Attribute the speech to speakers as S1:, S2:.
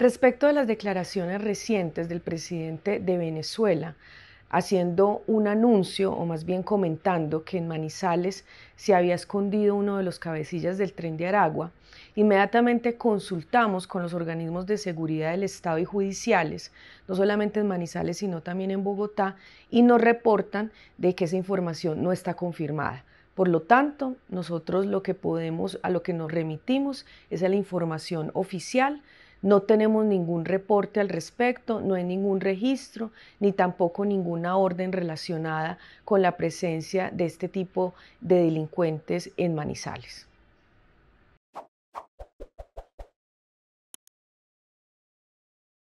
S1: Respecto a las declaraciones recientes del presidente de Venezuela, haciendo un anuncio o más bien comentando que en Manizales se había escondido uno de los cabecillas del tren de Aragua, inmediatamente consultamos con los organismos de seguridad del Estado y judiciales, no solamente en Manizales sino también en Bogotá, y nos reportan de que esa información no está confirmada. Por lo tanto, nosotros lo que podemos, a lo que nos remitimos es a la información oficial no tenemos ningún reporte al respecto, no hay ningún registro, ni tampoco ninguna orden relacionada con la presencia de este tipo de delincuentes en Manizales.